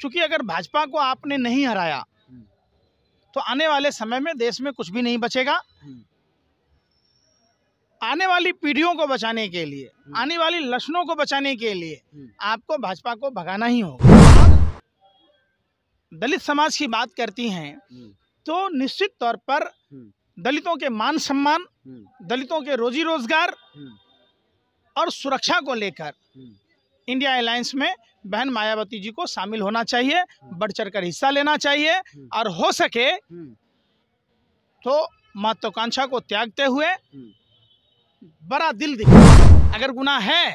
क्योंकि अगर भाजपा को आपने नहीं हराया हम्म। तो आने वाले समय में देश में कुछ भी नहीं बचेगा हम्म। आने वाली पीढ़ियों को बचाने के लिए हम्म। आने वाली लक्षणों को बचाने के लिए आपको भाजपा को भगाना ही होगा दलित समाज की बात करती हैं तो निश्चित तौर पर दलितों के मान सम्मान दलितों के रोजी रोजगार और सुरक्षा को लेकर इंडिया अलायंस में बहन मायावती जी को शामिल होना चाहिए बढ़ चढ़ कर हिस्सा लेना चाहिए और हो सके तो महत्वाकांक्षा को त्यागते हुए बड़ा दिल दिखे अगर गुना है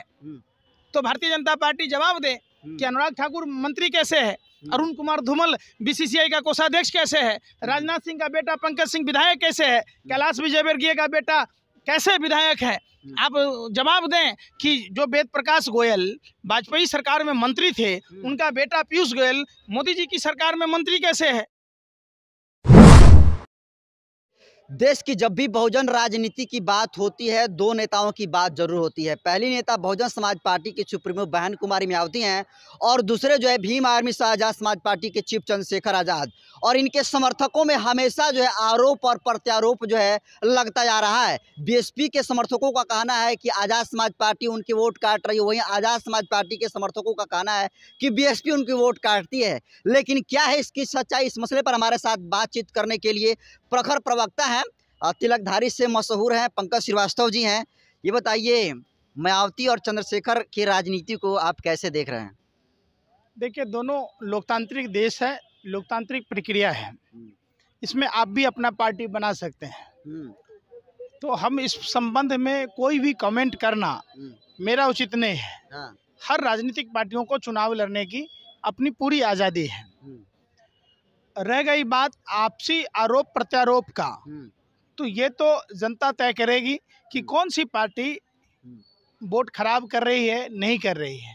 तो भारतीय जनता पार्टी जवाब दे कि अनुराग ठाकुर मंत्री कैसे है अरुण कुमार धूमल बीसीसीआई का कोषाध्यक्ष कैसे है राजनाथ सिंह का बेटा पंकज सिंह विधायक कैसे है कैलाश विजयवर्गीय का बेटा कैसे विधायक है हम्म। आप जवाब दें कि जो वेद प्रकाश गोयल वाजपेयी सरकार में मंत्री थे हम्म। उनका बेटा पीयूष गोयल मोदी जी की सरकार में मंत्री कैसे है देश की जब भी बहुजन राजनीति की बात होती है दो नेताओं की बात जरूर होती है पहली नेता बहुजन समाज पार्टी की सुप्रीमो बहन कुमारी मायावती हैं और दूसरे जो है भीम आर्मी शाहजहाँ समाज पार्टी के चीफ चंद्रशेखर आज़ाद और इनके समर्थकों में हमेशा जो है आरोप और प्रत्यारोप जो है लगता जा रहा है बी के समर्थकों का कहना है कि आज़ाद समाज पार्टी उनकी वोट काट रही है वहीं आज़ाद समाज पार्टी के समर्थकों का कहना है कि बीएसपी उनकी वोट काटती है लेकिन क्या है इसकी सच्चाई इस मसले पर हमारे साथ बातचीत करने के लिए प्रखर प्रवक्ता हैं तिलकधारी से मशहूर हैं पंकज श्रीवास्तव जी हैं ये बताइए मायावती और चंद्रशेखर की राजनीति को आप कैसे देख रहे हैं देखिए दोनों लोकतांत्रिक देश है लोकतांत्रिक प्रक्रिया है हम्म। इसमें आप भी अपना पार्टी बना सकते हैं हम्म। तो हम इस संबंध में कोई भी कमेंट करना हम्म। मेरा उचित नहीं है हाँ। हर राजनीतिक पार्टियों को चुनाव लड़ने की अपनी पूरी आज़ादी है रह गई बात आपसी आरोप प्रत्यारोप का हम्म। तो ये तो जनता तय करेगी कि हम्म। कौन सी पार्टी हम्म। वोट खराब कर रही है नहीं कर रही है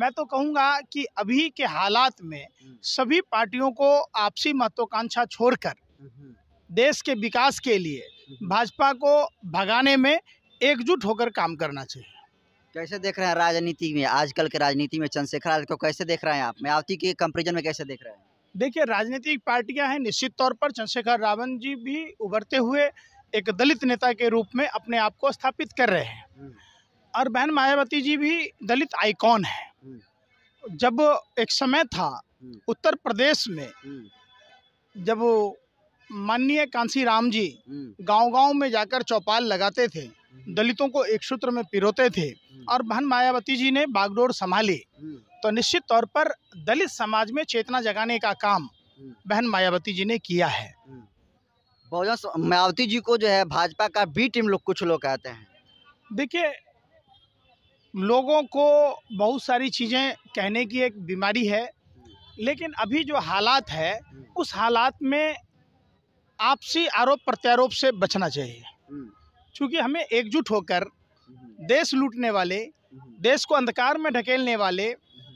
मैं तो कहूँगा कि अभी के हालात में सभी पार्टियों को आपसी महत्वाकांक्षा छोड़कर देश के विकास के लिए भाजपा को भगाने में एकजुट होकर काम करना चाहिए कैसे देख रहे हैं राजनीति में आजकल के राजनीति में चंद्रशेखर आजाद को कैसे देख रहे हैं आप मायावती के कंपेरिजन में कैसे देख रहे हैं देखिए राजनीतिक पार्टियां हैं निश्चित तौर पर चंद्रशेखर रावण जी भी उभरते हुए एक दलित नेता के रूप में अपने आप को स्थापित कर रहे हैं हम्म। और बहन मायावती जी भी दलित आइकॉन है हम्म। जब एक समय था हम्म। उत्तर प्रदेश में जब माननीय कांसी राम जी गांव-गांव में जाकर चौपाल लगाते थे दलितों को एक सूत्र में पिरोते थे और बहन मायावती जी ने बागडोर संभाली तो निश्चित तौर पर दलित समाज में चेतना जगाने का काम हम्म। बहन मायावती जी ने किया है हम्म। बहुजन मायावती जी को जो है भाजपा का बी टीम लोग कुछ लोग कहते हैं देखिए लोगों को बहुत सारी चीज़ें कहने की एक बीमारी है हम्म। लेकिन अभी जो हालात है उस हालात में आपसी आरोप प्रत्यारोप से बचना चाहिए क्योंकि हमें एकजुट होकर देश लूटने वाले देश को अंधकार में ढकेलने वाले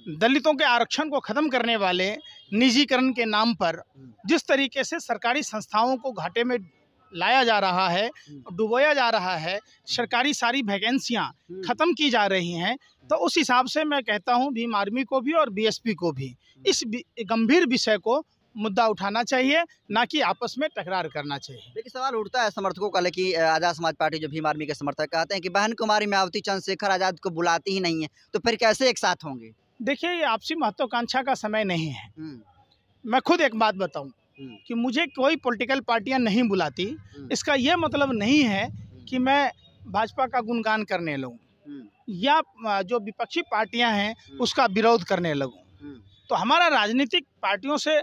दलितों के आरक्षण को ख़त्म करने वाले निजीकरण के नाम पर हम्म। जिस तरीके से सरकारी संस्थाओं को घाटे में लाया जा रहा है हम्म। डुबोया जा रहा है सरकारी सारी वैकेंसियाँ हम्म। ख़त्म की जा रही हैं तो उस हिसाब से मैं कहता हूँ भीम आर्मी को भी और बीएसपी को भी इस गंभीर विषय को मुद्दा उठाना चाहिए ना कि आपस में टकरार करना चाहिए देखिए सवाल उठता है समर्थकों का लेकिन आज़ाद समाज पार्टी जो भीम आर्मी के समर्थक कहते हैं कि बहन कुमारी मायावती चंद्रशेखर आज़ाद को बुलाती ही नहीं है तो फिर कैसे एक साथ होंगे देखिए ये आपसी महत्वाकांक्षा का समय नहीं है हम्म। मैं खुद एक बात बताऊं हम्म। कि मुझे कोई पॉलिटिकल पार्टियां नहीं बुलाती हम्म। इसका ये मतलब नहीं है कि मैं भाजपा का गुणगान करने लगूं या जो विपक्षी पार्टियां हैं उसका विरोध करने लगूं तो हमारा राजनीतिक पार्टियों से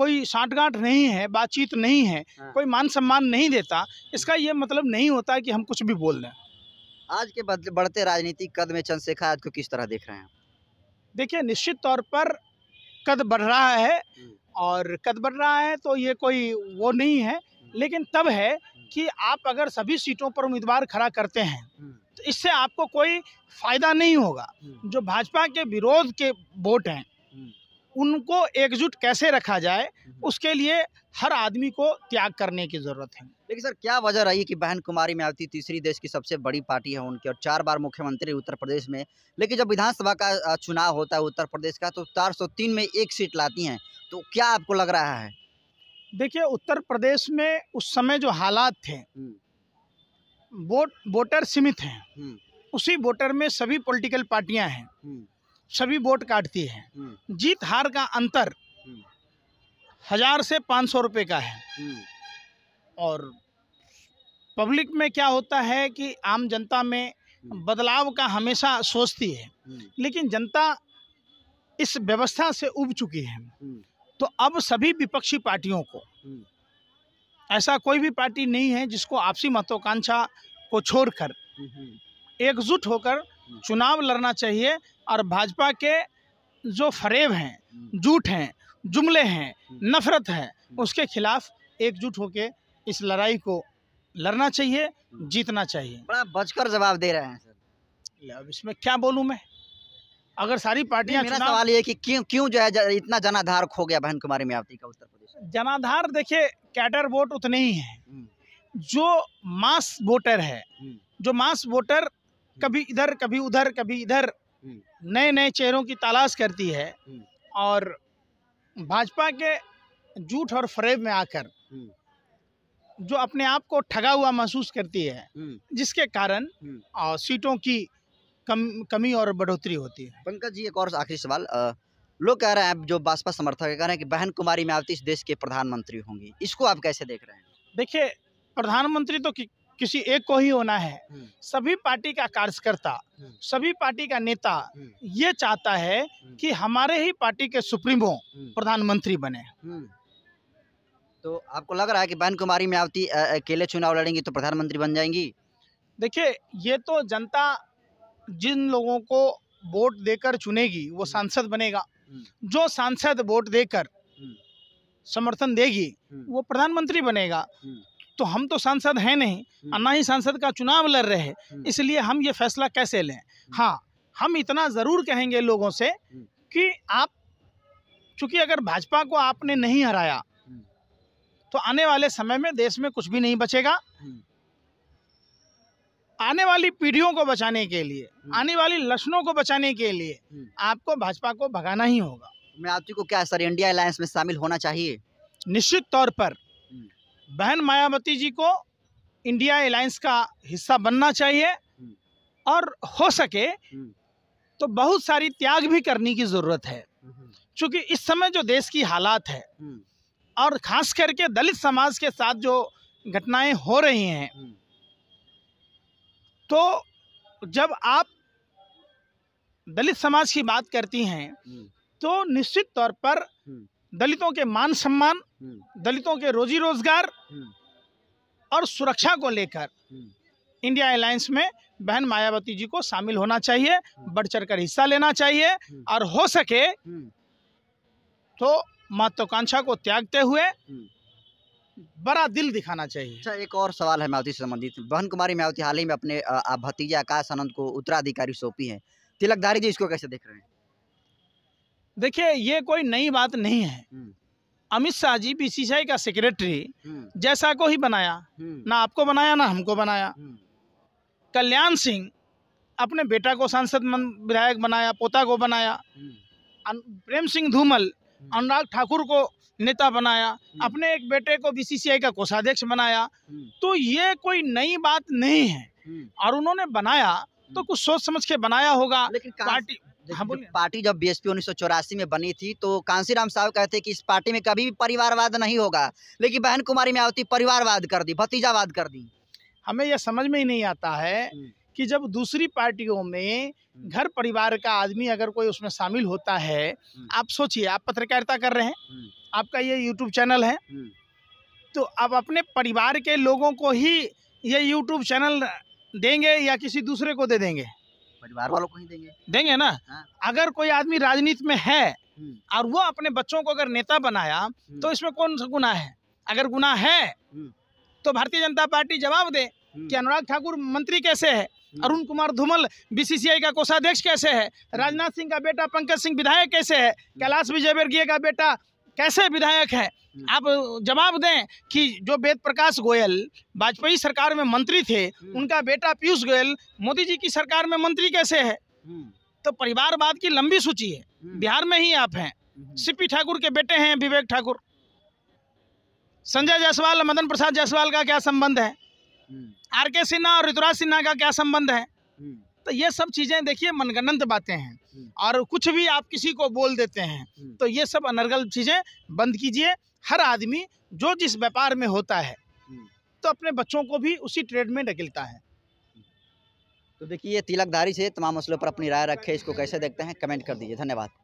कोई साठगांठ नहीं है बातचीत नहीं है हाँ। कोई मान सम्मान नहीं देता इसका ये मतलब नहीं होता कि हम कुछ भी बोल रहे हैं आज के बढ़ते राजनीतिक कदम चंद्रशेखर आज को किस तरह देख रहे हैं देखिए निश्चित तौर पर कद बढ़ रहा है हम्म। और कद बढ़ रहा है तो ये कोई वो नहीं है हम्म। लेकिन तब है हम्म। कि आप अगर सभी सीटों पर उम्मीदवार खड़ा करते हैं तो इससे आपको कोई फायदा नहीं होगा जो भाजपा के विरोध के वोट हैं उनको एकजुट कैसे रखा जाए हम्म। उसके लिए हर आदमी को त्याग करने की ज़रूरत है लेकिन सर क्या वजह रही कि बहन कुमारी आती तीसरी देश की सबसे बड़ी पार्टी है उनकी और चार बार मुख्यमंत्री उत्तर प्रदेश में लेकिन जब विधानसभा का चुनाव होता है उत्तर प्रदेश का तो चार सौ तीन में एक सीट लाती हैं तो क्या आपको लग रहा है देखिए उत्तर प्रदेश में उस समय जो हालात थे हम्म। वोट वोटर सीमित हैं हम्म। उसी वोटर में सभी पॉलिटिकल पार्टियां हैं सभी वोट काटती है हम्म। जीत हार का अंतर हम्म। हजार से पाँच सौ रुपये का है हम्म। और पब्लिक में क्या होता है कि आम जनता में बदलाव का हमेशा सोचती है लेकिन जनता इस व्यवस्था से उब चुकी है तो अब सभी विपक्षी पार्टियों को ऐसा कोई भी पार्टी नहीं है जिसको आपसी महत्वाकांक्षा को छोड़कर एकजुट होकर हम्म। चुनाव लड़ना चाहिए और भाजपा के जो फरेब हैं झूठ हम्म। हैं जुमले हैं हम्म। नफरत है उसके खिलाफ एकजुट होकर इस लड़ाई को लड़ना चाहिए जीतना चाहिए बड़ा बचकर जवाब दे रहे हैं सर अब इसमें क्या बोलूँ मैं अगर सारी पार्टियां मेरा सवाल ये कि क्यों क्यों जो है इतना जनाधार खो गया बहन कुमारी मायावती का उत्तर प्रदेश जनाधार देखिए कैटर वोट उतने ही हैं जो मास वोटर है जो मास वोटर हम्म। कभी इधर कभी उधर कभी इधर हम्म। नए नए चेहरों की तलाश करती है हम्म। और भाजपा के झूठ और फरेब में आकर जो अपने आप को ठगा हुआ महसूस करती है जिसके कारण और सीटों की कम कमी और बढ़ोतरी होती है पंकज जी एक और आखिरी सवाल लोग कह रहे हैं आप जो भाजपा समर्थक कह रहे हैं कि बहन कुमारी मायावती इस देश के प्रधानमंत्री होंगी इसको आप कैसे देख रहे हैं देखिए प्रधानमंत्री तो किसी एक को ही होना है हम्म। सभी पार्टी का कार्यकर्ता हम्म। सभी पार्टी का नेता हम्म। ये चाहता है कि हमारे ही पार्टी के सुप्रीमो प्रधानमंत्री बने तो आपको लग रहा है कि बहन कुमारी मायावती अकेले चुनाव लड़ेंगी तो प्रधानमंत्री बन जाएंगी देखिए ये तो जनता जिन लोगों को वोट देकर चुनेगी वो सांसद बनेगा जो सांसद वोट देकर समर्थन देगी वो प्रधानमंत्री बनेगा तो हम तो सांसद हैं नहीं हम्म। और ना ही सांसद का चुनाव लड़ रहे हैं हम्म। इसलिए हम ये फैसला कैसे लें हम्म। हाँ हम इतना ज़रूर कहेंगे लोगों से कि आप चूँकि अगर भाजपा को आपने नहीं हराया तो आने वाले समय में देश में कुछ भी नहीं बचेगा आने वाली पीढ़ियों को बचाने के लिए आने वाली लक्षणों को बचाने के लिए आपको भाजपा को भगाना ही होगा मैं आपको क्या सर इंडिया अलायंस में शामिल होना चाहिए निश्चित तौर पर बहन मायावती जी को इंडिया एलायंस का हिस्सा बनना चाहिए और हो सके तो बहुत सारी त्याग भी करने की ज़रूरत है क्योंकि इस समय जो देश की हालात है और ख़ास करके दलित समाज के साथ जो घटनाएं हो रही हैं तो जब आप दलित समाज की बात करती हैं तो निश्चित तौर पर दलितों के मान सम्मान हम्म। दलितों के रोजी रोजगार हम्म। और सुरक्षा को लेकर हम्म। इंडिया अलायंस में बहन मायावती जी को शामिल होना चाहिए बढ़ चढ़ कर हिस्सा लेना चाहिए और हो सके तो महत्वाकांक्षा को त्यागते हुए बड़ा दिल दिखाना चाहिए अच्छा एक और सवाल है मायावती से संबंधित बहन कुमारी मायावती हाल ही में अपने भतीजे आकाश आनंद को उत्तराधिकारी सौंपी है तिलकधारी जी इसको कैसे देख रहे हैं देखिए ये कोई नई बात नहीं है अमित शाह जी बीसीसीआई का सेक्रेटरी हम्म। जैसा को ही बनाया हम्म। ना आपको बनाया ना हमको बनाया हम्म। कल्याण सिंह अपने बेटा को सांसद विधायक बनाया पोता को बनाया प्रेम सिंह धूमल अनुराग ठाकुर को नेता बनाया अपने एक बेटे को बीसीसीआई का कोषाध्यक्ष बनाया तो ये कोई नई बात नहीं है और उन्होंने बनाया तो कुछ सोच समझ के बनाया होगा लेकिन पार्टी हाँ पार्टी जब बीएसपी उन्नीस सौ चौरासी में बनी थी तो कांसीराम साहब कहते कि इस पार्टी में कभी भी परिवारवाद नहीं होगा लेकिन बहन कुमारी में आती परिवारवाद कर दी भतीजावाद कर दी हमें यह समझ में ही नहीं आता है हम्म। कि जब दूसरी पार्टियों में हम्म। घर परिवार का आदमी अगर कोई उसमें शामिल होता है हम्म। आप सोचिए आप पत्रकारिता कर रहे हैं आपका ये यूट्यूब चैनल है तो आप अपने परिवार के लोगों को ही ये यूट्यूब चैनल देंगे या किसी दूसरे को दे देंगे परिवार वालों को ही देंगे देंगे ना हाँ? अगर कोई आदमी राजनीति में है हम्म। और वो अपने बच्चों को अगर नेता बनाया हम्म। तो इसमें कौन सा गुना है अगर गुना है हम्म। तो भारतीय जनता पार्टी जवाब दे कि अनुराग ठाकुर मंत्री कैसे है अरुण कुमार धूमल बीसीसीआई का कोषाध्यक्ष कैसे है राजनाथ सिंह का बेटा पंकज सिंह विधायक कैसे है कैलाश विजयवर्गीय का बेटा कैसे विधायक है हम्म। आप जवाब दें कि जो वेद प्रकाश गोयल वाजपेयी सरकार में मंत्री थे हम्म। उनका बेटा पीयूष गोयल मोदी जी की सरकार में मंत्री कैसे है हम्म। तो परिवारवाद की लंबी सूची है बिहार में ही आप हैं सीपी ठाकुर के बेटे हैं विवेक ठाकुर संजय जायसवाल मदन प्रसाद जायसवाल का क्या संबंध है आर के सिन्हा और ऋतुराज सिन्हा का क्या संबंध है तो ये सब चीज़ें देखिए मनगणंत बातें हैं और कुछ भी आप किसी को बोल देते हैं तो ये सब अनर्गल चीज़ें बंद कीजिए हर आदमी जो जिस व्यापार में होता है हम्म। तो अपने बच्चों को भी उसी ट्रेड में ढकेलता है तो देखिए तिलकधारी से तमाम मसलों पर अपनी राय रखे इसको कैसे देखते हैं कमेंट कर दीजिए धन्यवाद